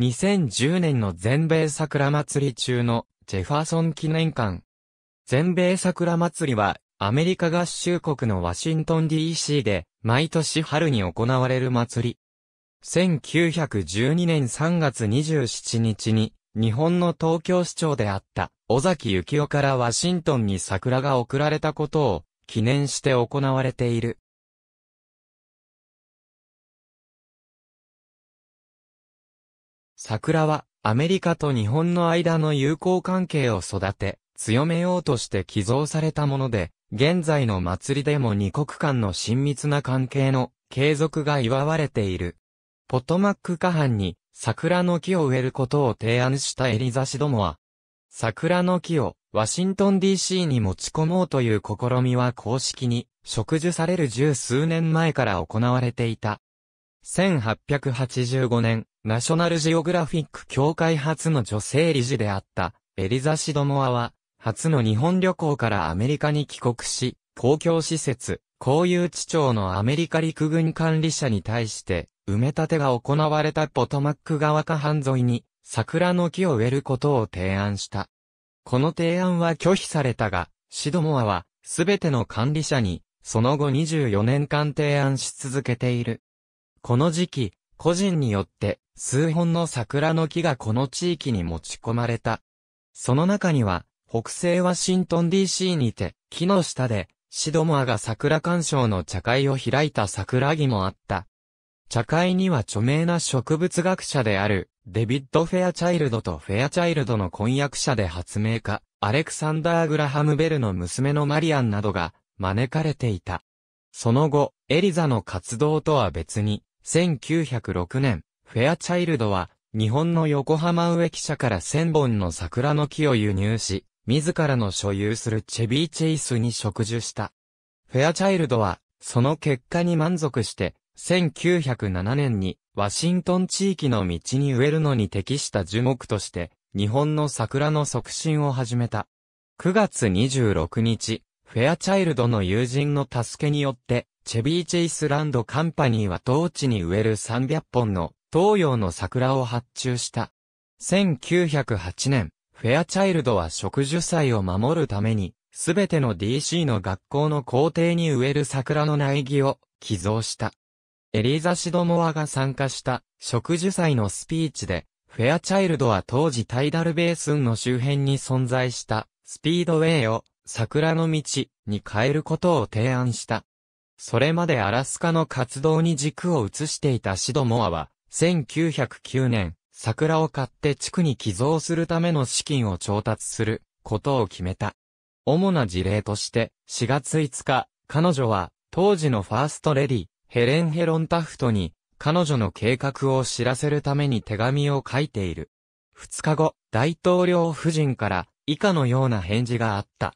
2010年の全米桜祭り中のジェファーソン記念館。全米桜祭りはアメリカ合衆国のワシントン DC で毎年春に行われる祭り。1912年3月27日に日本の東京市長であった尾崎幸雄からワシントンに桜が贈られたことを記念して行われている。桜はアメリカと日本の間の友好関係を育て、強めようとして寄贈されたもので、現在の祭りでも二国間の親密な関係の継続が祝われている。ポトマック下半に桜の木を植えることを提案したエリザシどもは、桜の木をワシントン DC に持ち込もうという試みは公式に植樹される十数年前から行われていた。1885年、ナショナルジオグラフィック協会初の女性理事であった、エリザ・シドモアは、初の日本旅行からアメリカに帰国し、公共施設、公有地庁のアメリカ陸軍管理者に対して、埋め立てが行われたポトマック川下半沿いに、桜の木を植えることを提案した。この提案は拒否されたが、シドモアは、すべての管理者に、その後24年間提案し続けている。この時期、個人によって数本の桜の木がこの地域に持ち込まれた。その中には、北西ワシントン DC にて、木の下で、シドモアが桜鑑賞の茶会を開いた桜木もあった。茶会には著名な植物学者である、デビッド・フェアチャイルドとフェアチャイルドの婚約者で発明家、アレクサンダー・グラハム・ベルの娘のマリアンなどが招かれていた。その後、エリザの活動とは別に、1906年、フェアチャイルドは、日本の横浜植木社から1000本の桜の木を輸入し、自らの所有するチェビーチェイスに植樹した。フェアチャイルドは、その結果に満足して、1907年に、ワシントン地域の道に植えるのに適した樹木として、日本の桜の促進を始めた。9月26日、フェアチャイルドの友人の助けによって、チェビーチェイスランドカンパニーは当地に植える300本の東洋の桜を発注した。1908年、フェアチャイルドは植樹祭を守るために、すべての DC の学校の校庭に植える桜の苗木を寄贈した。エリーザ・シドモアが参加した植樹祭のスピーチで、フェアチャイルドは当時タイダルベースンの周辺に存在したスピードウェイを桜の道に変えることを提案した。それまでアラスカの活動に軸を移していたシドモアは、1909年、桜を買って地区に寄贈するための資金を調達することを決めた。主な事例として、4月5日、彼女は、当時のファーストレディ、ヘレン・ヘロンタフトに、彼女の計画を知らせるために手紙を書いている。2日後、大統領夫人から、以下のような返事があった。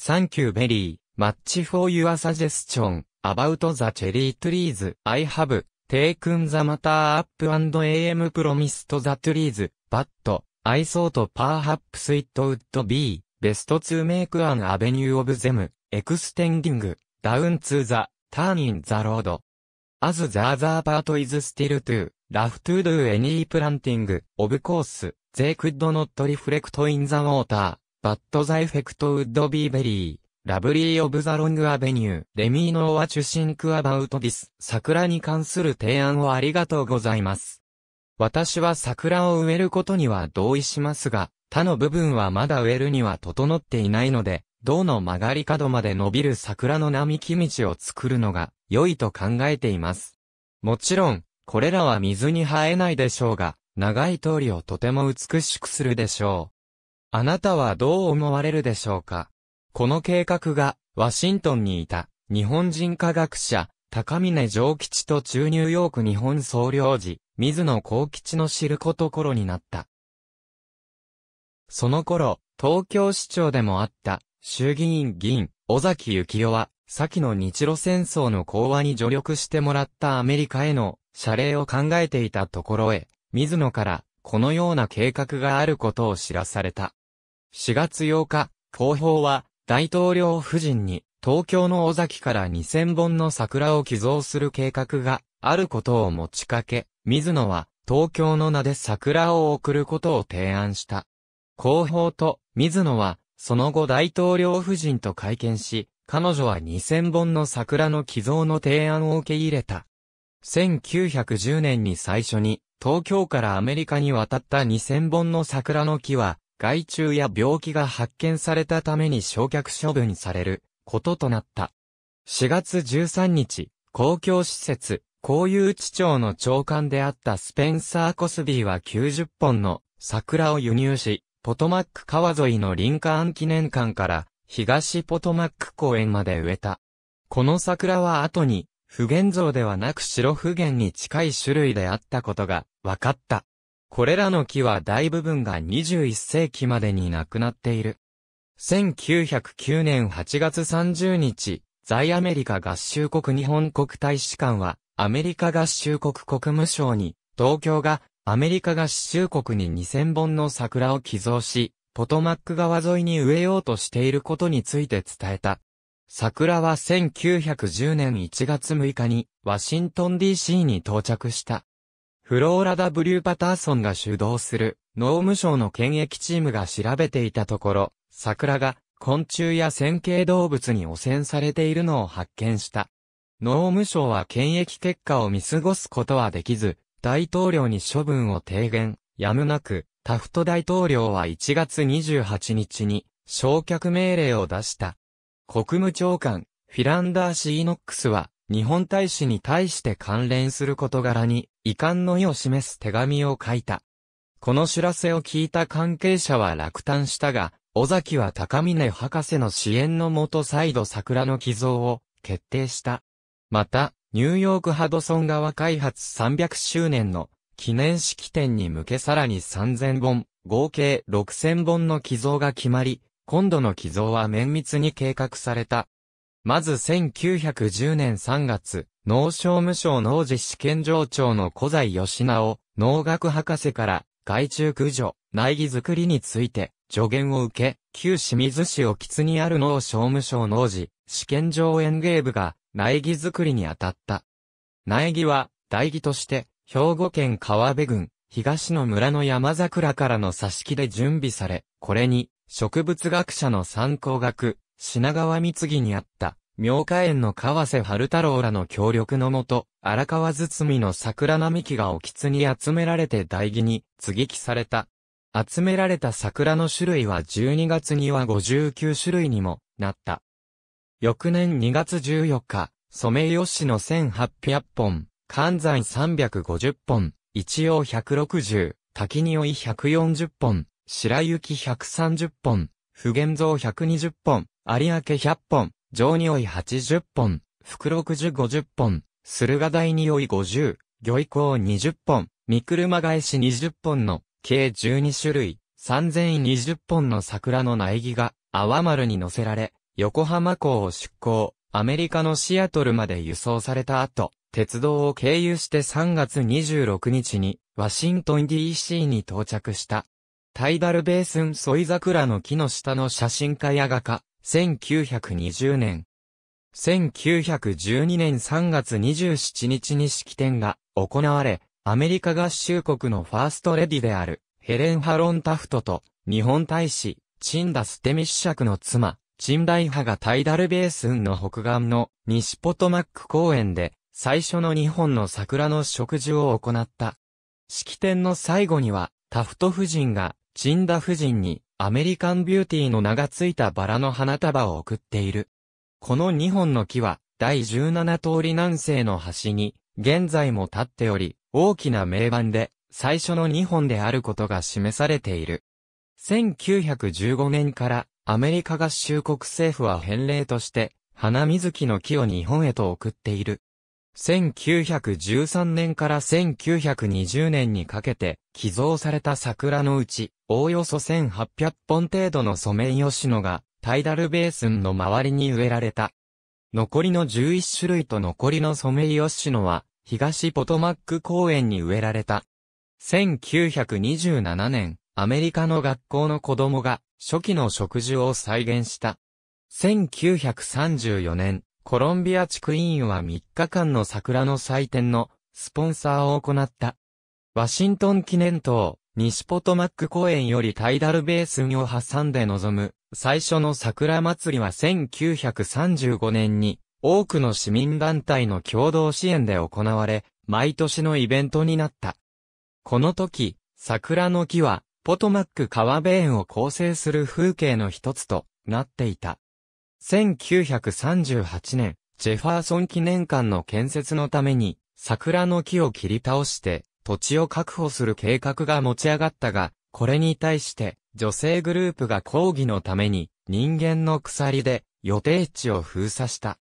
サンキューベリー、マッチフォーユアサジェスチョン、アバウトザチェリートリーズ、アイハブ、テイクンザマターアップ &AM プロミストザトゥリーズ、バット、アイソートパーハップスイットウッドビー、ベストツーメイクアンアベニューオブゼム、エクステンディング、ダウンツーザ、ターニンザロード。アズザーザーパートイズスティルトゥー、ラフトゥードゥエニープランティング、オブコース、ゼークッドノットリフレクトインザウォーター。バッドザエフェクトウッドビーベリー。ラブリー・オブ・ザ・ロング・アベニュー、レミーノー・ワ・チュシンク・アバウト・ディス、桜に関する提案をありがとうございます。私は桜を植えることには同意しますが、他の部分はまだ植えるには整っていないので、銅の曲がり角まで伸びる桜の並木道を作るのが良いと考えています。もちろん、これらは水に生えないでしょうが、長い通りをとても美しくするでしょう。あなたはどう思われるでしょうかこの計画が、ワシントンにいた、日本人科学者、高峰上吉と中ニューヨーク日本総領事、水野幸吉の知ることころになった。その頃、東京市長でもあった、衆議院議員、尾崎幸夫は、先の日露戦争の講話に助力してもらったアメリカへの謝礼を考えていたところへ、水野から、このような計画があることを知らされた。4月8日、広報は大統領夫人に東京の尾崎から2000本の桜を寄贈する計画があることを持ちかけ、水野は東京の名で桜を贈ることを提案した。広報と水野はその後大統領夫人と会見し、彼女は2000本の桜の寄贈の提案を受け入れた。1910年に最初に東京からアメリカに渡った2000本の桜の木は害虫や病気が発見されたために焼却処分されることとなった。4月13日、公共施設、公有地庁の長官であったスペンサー・コスビーは90本の桜を輸入し、ポトマック川沿いのリンカーン記念館から東ポトマック公園まで植えた。この桜は後に、不現像ではなく白不現に近い種類であったことが分かった。これらの木は大部分が21世紀までになくなっている。1909年8月30日、在アメリカ合衆国日本国大使館は、アメリカ合衆国国務省に、東京がアメリカ合衆国に2000本の桜を寄贈し、ポトマック川沿いに植えようとしていることについて伝えた。桜は1910年1月6日にワシントン DC に到着した。フローラ W パターソンが主導する農務省の検疫チームが調べていたところ、桜が昆虫や線形動物に汚染されているのを発見した。農務省は検疫結果を見過ごすことはできず、大統領に処分を提言、やむなく、タフト大統領は1月28日に、焼却命令を出した。国務長官、フィランダー・シーノックスは、日本大使に対して関連する事柄に、遺憾の意を示す手紙を書いた。この知らせを聞いた関係者は落胆したが、尾崎は高峰博士の支援のもと再度桜の寄贈を決定した。また、ニューヨークハドソン川開発300周年の記念式典に向けさらに3000本、合計6000本の寄贈が決まり、今度の寄贈は綿密に計画された。まず1910年3月、農商務省農事試験場長の古在義直、農学博士から、害虫駆除、苗木作りについて、助言を受け、旧清水市沖津にある農商務省農事、試験場園芸部が、苗木作りに当たった。苗木は、大木として、兵庫県川辺郡、東の村の山桜からの挿し木で準備され、これに、植物学者の参考学、品川三木にあった、妙花園の河瀬春太郎らの協力のもと、荒川包の桜並木が沖津に集められて大儀に継ぎ木された。集められた桜の種類は12月には59種類にもなった。翌年2月14日、ソメイヨシの1800本、関西350本、一応160、滝にい140本、白雪130本、不現像120本、有明100本、上匂い80本、福六十、50本、駿河台匂い50、魚以降20本、三車返し20本の、計12種類、3020本の桜の苗木が、泡丸に乗せられ、横浜港を出港、アメリカのシアトルまで輸送された後、鉄道を経由して3月26日に、ワシントン DC に到着した。タイダルベースンソイザクラの木の下の写真家や画家、1920年。1912年3月27日に式典が行われ、アメリカ合衆国のファーストレディであるヘレン・ハロン・タフトと日本大使、チンダ・ステミシシャクの妻、チンダイハがタイダルベースンの北岸の西ポトマック公園で最初の日本の桜の植樹を行った。式典の最後にはタフト夫人がチンダ夫人にアメリカンビューティーの名がついたバラの花束を送っている。この2本の木は、第17通り南西の端に、現在も立っており、大きな名盤で、最初の2本であることが示されている。1915年から、アメリカ合衆国政府は返礼として、花水木の木を日本へと送っている。1913年から1920年にかけて寄贈された桜のうち、おおよそ1800本程度のソメイヨシノが、タイダルベースンの周りに植えられた。残りの11種類と残りのソメイヨシノは、東ポトマック公園に植えられた。1927年、アメリカの学校の子供が初期の植樹を再現した。1934年、コロンビア地区委員は3日間の桜の祭典のスポンサーを行った。ワシントン記念塔、西ポトマック公園よりタイダルベースンを挟んで臨む最初の桜祭りは1935年に多くの市民団体の共同支援で行われ、毎年のイベントになった。この時、桜の木はポトマック川ベーンを構成する風景の一つとなっていた。1938年、ジェファーソン記念館の建設のために、桜の木を切り倒して、土地を確保する計画が持ち上がったが、これに対して、女性グループが抗議のために、人間の鎖で、予定地を封鎖した。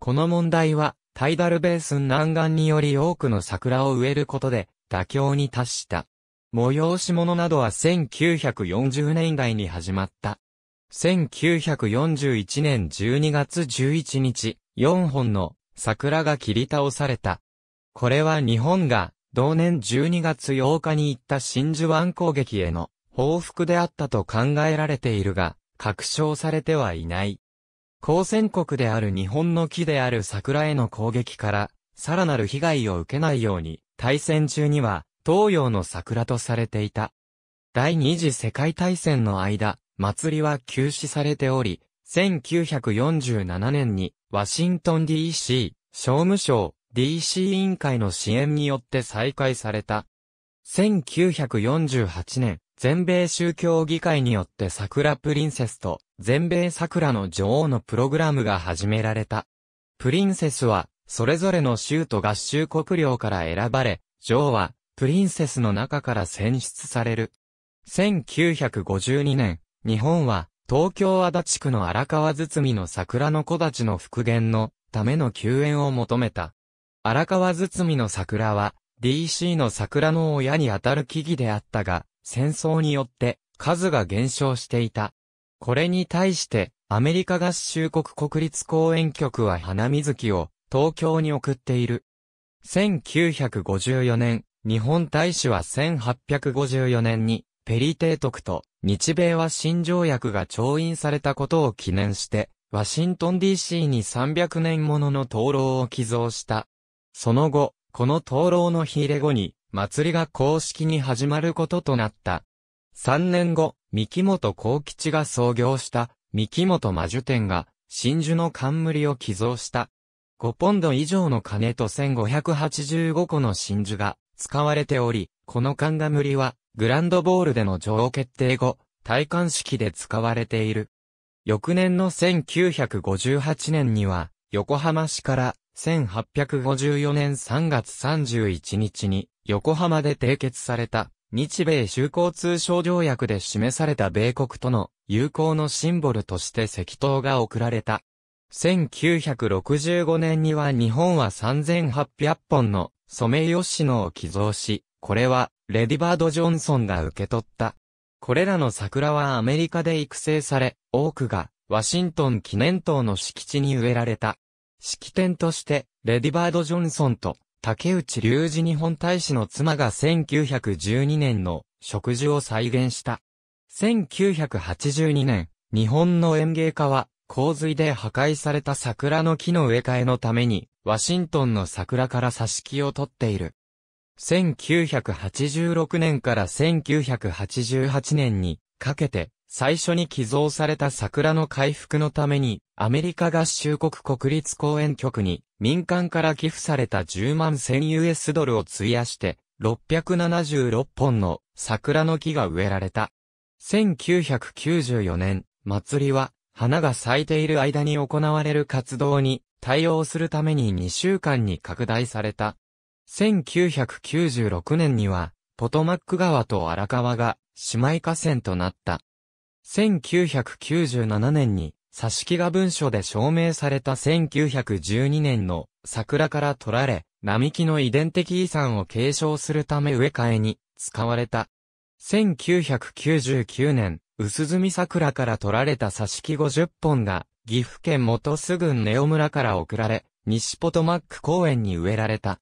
この問題は、タイダルベースン南岸により多くの桜を植えることで、妥協に達した。催し物などは1940年代に始まった。1941年12月11日、4本の桜が切り倒された。これは日本が同年12月8日に行った真珠湾攻撃への報復であったと考えられているが、確証されてはいない。交戦国である日本の木である桜への攻撃から、さらなる被害を受けないように、対戦中には、東洋の桜とされていた。第二次世界大戦の間、祭りは休止されており、1947年にワシントン DC 商務省 DC 委員会の支援によって再開された。1948年、全米宗教議会によって桜プリンセスと全米桜の女王のプログラムが始められた。プリンセスは、それぞれの州と合衆国領から選ばれ、女王は、プリンセスの中から選出される。1952年、日本は、東京足立区の荒川堤の桜の木立の復元のための救援を求めた。荒川堤の桜は、DC の桜の親にあたる木々であったが、戦争によって数が減少していた。これに対して、アメリカ合衆国国立公園局は花水木を東京に送っている。1954年、日本大使は1854年にペリ提督と日米は新条約が調印されたことを記念して、ワシントン DC に300年ものの灯籠を寄贈した。その後、この灯籠の火入れ後に、祭りが公式に始まることとなった。3年後、三木本幸吉が創業した、三木本魔術店が、真珠の冠を寄贈した。5ポンド以上の金と1585個の真珠が、使われており、この勘が無理は、グランドボールでの女王決定後、戴冠式で使われている。翌年の1958年には、横浜市から1854年3月31日に横浜で締結された日米修好通商条約で示された米国との友好のシンボルとして石灯が贈られた。1965年には日本は3800本のソメイヨシノを寄贈し、これは、レディバード・ジョンソンが受け取った。これらの桜はアメリカで育成され、多くが、ワシントン記念塔の敷地に植えられた。式典として、レディバード・ジョンソンと、竹内隆二日本大使の妻が1912年の植樹を再現した。1982年、日本の園芸家は洪水で破壊された桜の木の植え替えのために、ワシントンの桜から挿し木を取っている。1986年から1988年にかけて、最初に寄贈された桜の回復のために、アメリカ合衆国国立公園局に民間から寄付された10万 1000US ドルを費やして、676本の桜の木が植えられた。1994年、祭りは花が咲いている間に行われる活動に対応するために2週間に拡大された。1996年には、ポトマック川と荒川が姉妹河川となった。1997年に、挿し木が文書で証明された1912年の桜から取られ、並木の遺伝的遺産を継承するため植え替えに使われた。1999年、薄墨桜から取られた挿し木50本が、岐阜県元須郡根尾村から送られ、西ポトマック公園に植えられた。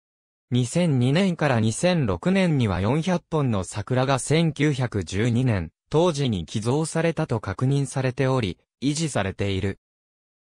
2002年から2006年には400本の桜が1912年、当時に寄贈されたと確認されており、維持されている。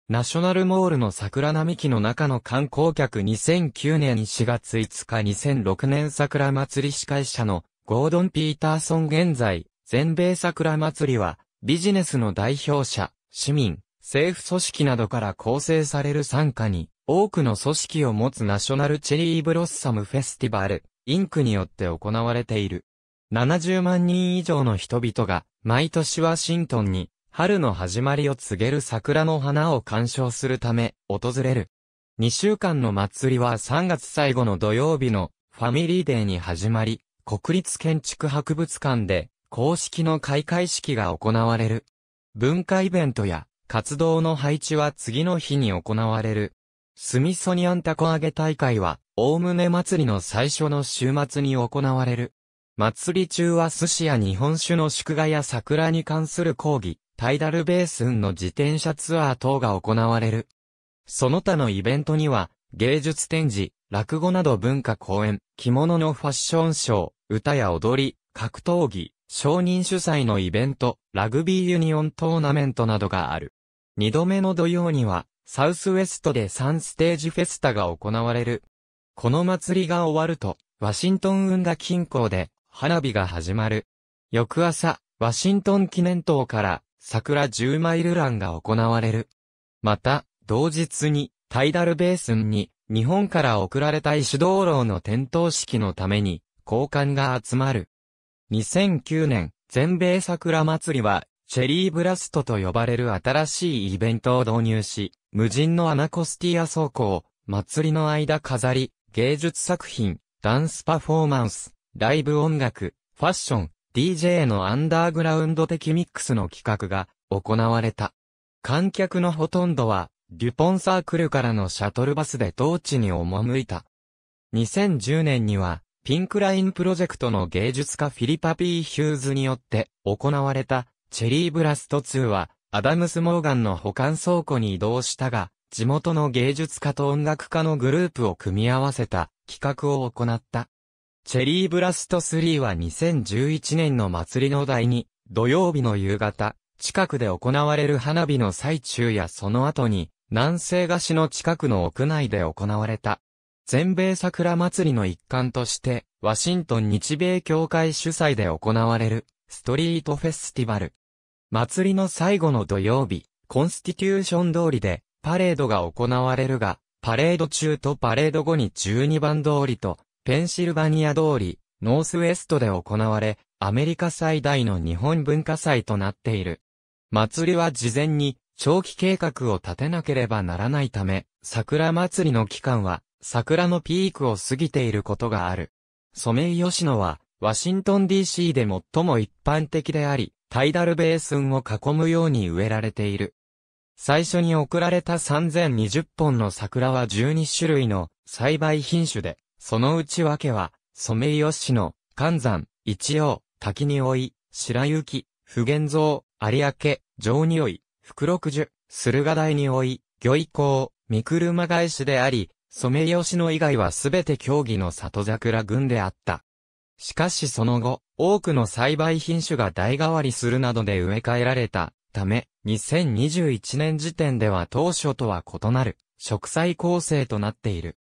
ナショナルモールの桜並木の中の観光客2009年4月5日2006年桜祭り司会者のゴードン・ピーターソン現在、全米桜祭りは、ビジネスの代表者、市民、政府組織などから構成される参加に、多くの組織を持つナショナルチェリーブロッサムフェスティバル、インクによって行われている。70万人以上の人々が、毎年ワシントンに、春の始まりを告げる桜の花を鑑賞するため、訪れる。2週間の祭りは3月最後の土曜日のファミリーデーに始まり、国立建築博物館で公式の開会式が行われる。文化イベントや活動の配置は次の日に行われる。スミソニアンタコ揚げ大会は、おおむね祭りの最初の週末に行われる。祭り中は寿司や日本酒の祝賀や桜に関する講義、タイダルベースンの自転車ツアー等が行われる。その他のイベントには、芸術展示、落語など文化公演、着物のファッションショー、歌や踊り、格闘技、承認主催のイベント、ラグビーユニオントーナメントなどがある。二度目の土曜には、サウスウェストで3ステージフェスタが行われる。この祭りが終わると、ワシントン運河近郊で花火が始まる。翌朝、ワシントン記念塔から桜10マイルランが行われる。また、同日にタイダルベースンに日本から送られた石灯籠の点灯式のために交換が集まる。2009年、全米桜祭りは、チェリーブラストと呼ばれる新しいイベントを導入し、無人のアナコスティア走行、祭りの間飾り、芸術作品、ダンスパフォーマンス、ライブ音楽、ファッション、DJ のアンダーグラウンド的ミックスの企画が行われた。観客のほとんどは、デュポンサークルからのシャトルバスで当地に赴いた。2010年には、ピンクラインプロジェクトの芸術家フィリパ・ピー・ヒューズによって行われたチェリーブラスト2はアダムス・モーガンの保管倉庫に移動したが、地元の芸術家と音楽家のグループを組み合わせた企画を行った。チェリーブラスト3は2011年の祭りの台に、土曜日の夕方、近くで行われる花火の最中やその後に、南西菓子の近くの屋内で行われた。全米桜祭りの一環として、ワシントン日米協会主催で行われる、ストリートフェスティバル。祭りの最後の土曜日、コンスティテューション通りで、パレードが行われるが、パレード中とパレード後に12番通りと、ペンシルバニア通り、ノースウェストで行われ、アメリカ最大の日本文化祭となっている。祭りは事前に長期計画を立てなければならないため、桜祭りの期間は桜のピークを過ぎていることがある。ソメイヨシノは、ワシントン DC で最も一般的であり、タイダルベースンを囲むように植えられている。最初に送られた3020本の桜は12種類の栽培品種で、その内訳は、ソメイヨシノ、寒山、一葉、滝に追い、白雪、不現像、有明、上に追い、福六十、駿河台に追い、魚以降、三車返しであり、ソメイヨシノ以外はすべて競技の里桜群であった。しかしその後、多くの栽培品種が代替わりするなどで植え替えられたため、2021年時点では当初とは異なる植栽構成となっている。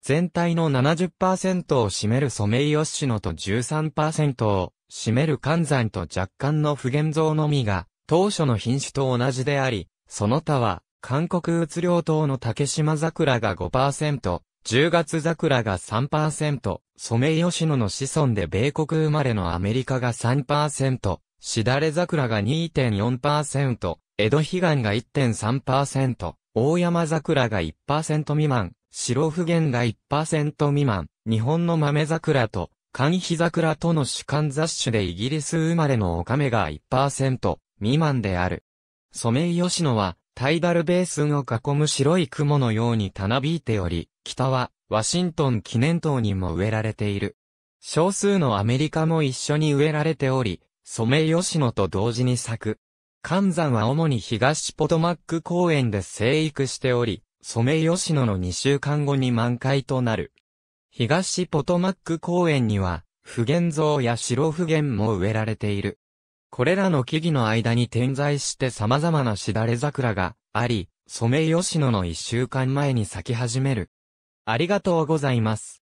全体の70%を占めるソメイヨシノと13%を占める寒山と若干の不現像のみが当初の品種と同じであり、その他は韓国うつ両党の竹島桜が5%、10月桜が3%、ソメイヨシノの子孫で米国生まれのアメリカが3%、しだれ桜が2.4%、江戸悲願が1.3%、大山桜が1%未満、白不言が1%未満、日本の豆桜と、寒肥桜との主観雑種でイギリス生まれのオカメが1%未満である。ソメイヨシノは、タイダルベースを囲む白い雲のようにたなびいており、北はワシントン記念塔にも植えられている。少数のアメリカも一緒に植えられており、ソメイヨシノと同時に咲く。寒山は主に東ポトマック公園で生育しており、ソメイヨシノの2週間後に満開となる。東ポトマック公園には、不言像や白不言も植えられている。これらの木々の間に点在して様々なしだれ桜があり、ソメイヨシノの一週間前に咲き始める。ありがとうございます。